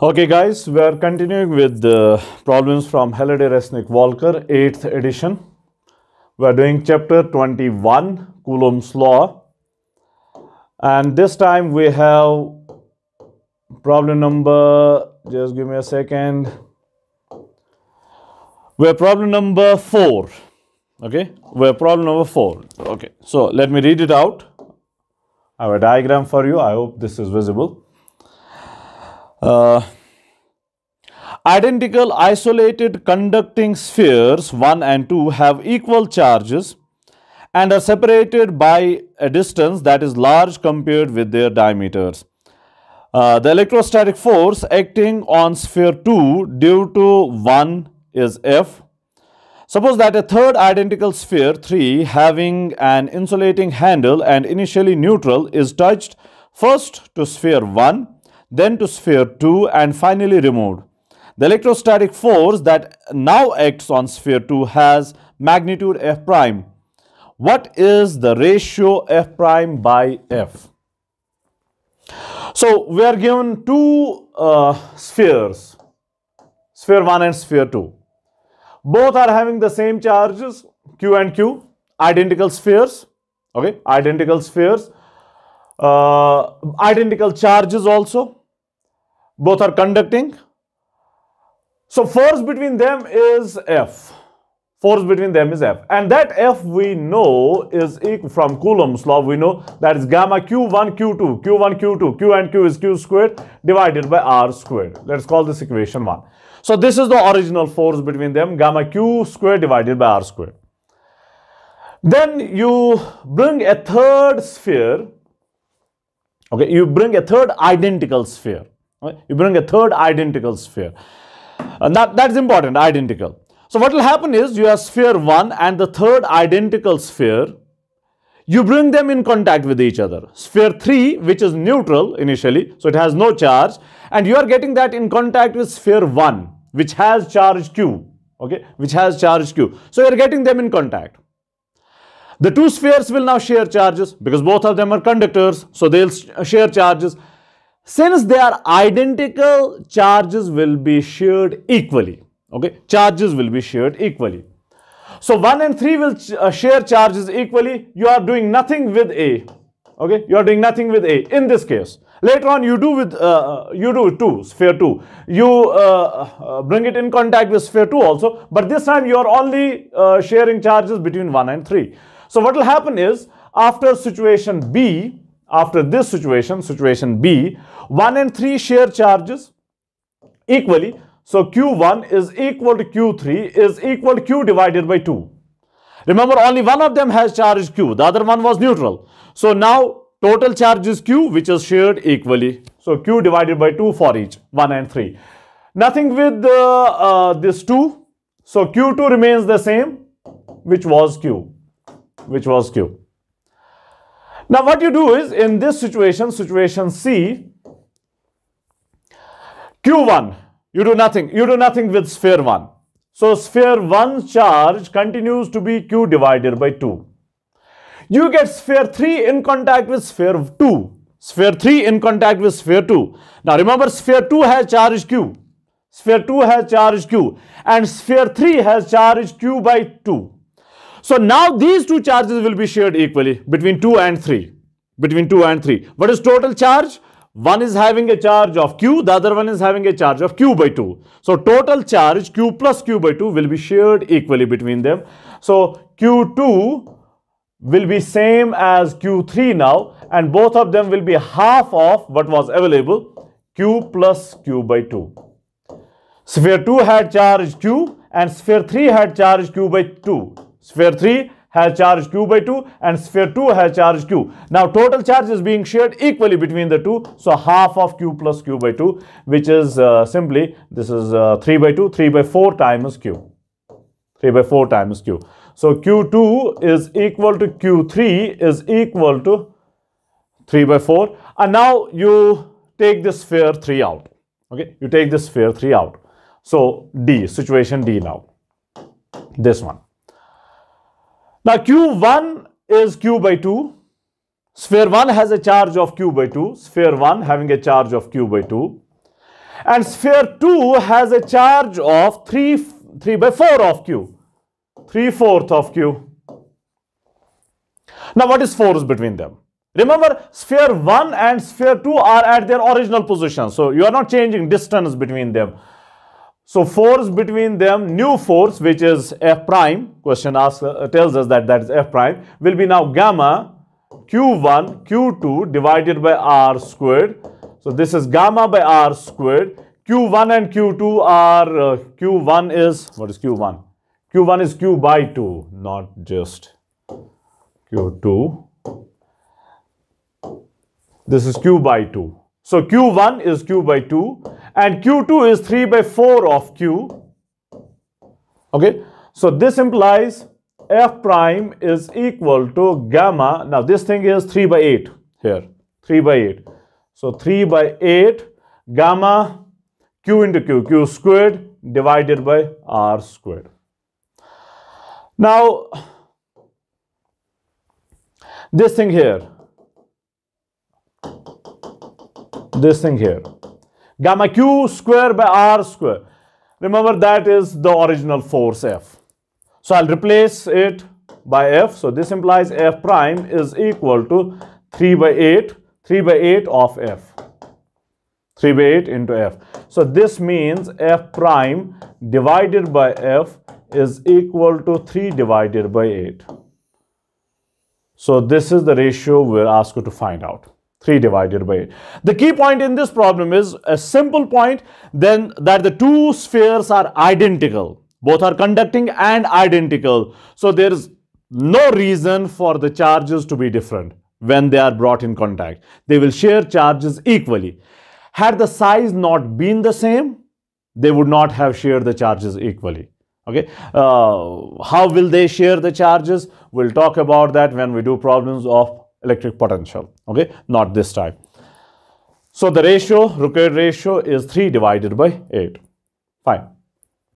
Okay guys, we are continuing with the problems from Halliday Resnick Walker 8th edition. We are doing chapter 21 Coulomb's law and this time we have problem number just give me a second we're problem number 4 okay we're problem number 4 okay so let me read it out I have a diagram for you I hope this is visible uh, identical isolated conducting spheres 1 and 2 have equal charges and are separated by a distance that is large compared with their diameters. Uh, the electrostatic force acting on sphere 2 due to 1 is F. Suppose that a third identical sphere 3 having an insulating handle and initially neutral is touched first to sphere 1 then to sphere 2 and finally removed. The electrostatic force that now acts on sphere 2 has magnitude F prime. What is the ratio F prime by F? So, we are given two uh, spheres, sphere 1 and sphere 2. Both are having the same charges, Q and Q, identical spheres, okay, identical spheres, uh, identical charges also, both are conducting. So force between them is F. Force between them is F. And that F we know is equal from Coulomb's law. We know that is gamma Q1, Q2, Q1, Q2, Q and Q is Q squared divided by R squared. Let's call this equation 1. So this is the original force between them, gamma Q squared divided by R squared. Then you bring a third sphere. Okay, you bring a third identical sphere. Right? You bring a third identical sphere. And that, that's important, identical. So what will happen is you have sphere 1 and the third identical sphere. You bring them in contact with each other. Sphere 3, which is neutral initially, so it has no charge. And you are getting that in contact with sphere 1, which has charge Q. Okay, which has charge Q. So you are getting them in contact. The two spheres will now share charges because both of them are conductors, so they'll share charges. Since they are identical, charges will be shared equally. Okay, charges will be shared equally. So 1 and 3 will ch uh, share charges equally. You are doing nothing with A. Okay, you are doing nothing with A in this case. Later on, you do with uh, uh you do two sphere two. You uh, uh, bring it in contact with sphere two also, but this time you are only uh, sharing charges between one and three. So what will happen is after situation B, after this situation, situation B, 1 and 3 share charges equally. So Q1 is equal to Q3 is equal to Q divided by 2. Remember, only one of them has charge Q. The other one was neutral. So now total charge is Q, which is shared equally. So Q divided by 2 for each, 1 and 3. Nothing with uh, uh, this 2. So Q2 remains the same, which was Q, which was Q. Now what you do is in this situation, situation C, Q1, you do nothing. You do nothing with sphere 1. So sphere 1 charge continues to be Q divided by 2. You get sphere 3 in contact with sphere 2. Sphere 3 in contact with sphere 2. Now remember sphere 2 has charge Q. Sphere 2 has charge Q. And sphere 3 has charge Q by 2. So now these two charges will be shared equally between 2 and 3. Between 2 and 3. What is total charge? One is having a charge of Q, the other one is having a charge of Q by 2. So total charge Q plus Q by 2 will be shared equally between them. So Q2 will be same as Q3 now and both of them will be half of what was available Q plus Q by 2. Sphere 2 had charge Q and sphere 3 had charge Q by 2. Sphere 3 has charge q by 2 and sphere 2 has charge q. Now total charge is being shared equally between the two. So half of q plus q by 2 which is uh, simply this is uh, 3 by 2, 3 by 4 times q. 3 by 4 times q. So q2 is equal to q3 is equal to 3 by 4 and now you take this sphere 3 out. Okay, you take this sphere 3 out. So D, situation D now, this one. Now Q1 is Q by 2. Sphere 1 has a charge of Q by 2. Sphere 1 having a charge of Q by 2. And sphere 2 has a charge of 3, 3 by 4 of Q. 3 fourth of Q. Now what is force between them? Remember, sphere 1 and sphere 2 are at their original position. So you are not changing distance between them. So force between them, new force, which is F prime, question asks, uh, tells us that that is F prime, will be now gamma Q1, Q2 divided by R squared. So this is gamma by R squared. Q1 and Q2 are, uh, Q1 is, what is Q1? Q1 is Q by 2, not just Q2. This is Q by 2. So Q1 is Q by 2 and Q2 is 3 by 4 of Q. Okay, so this implies F prime is equal to gamma. Now this thing is 3 by 8 here, 3 by 8. So 3 by 8 gamma Q into Q, Q squared divided by R squared. Now this thing here, this thing here gamma q square by r square. Remember that is the original force F. So I'll replace it by F. So this implies F prime is equal to 3 by 8, 3 by 8 of F. 3 by 8 into F. So this means F prime divided by F is equal to 3 divided by 8. So this is the ratio we're asked to find out. 3 divided by 8. The key point in this problem is a simple point then that the two spheres are identical. Both are conducting and identical. So there is no reason for the charges to be different when they are brought in contact. They will share charges equally. Had the size not been the same, they would not have shared the charges equally okay uh, how will they share the charges we'll talk about that when we do problems of electric potential, okay, not this time. So the ratio, ratio is 3 divided by 8. Fine.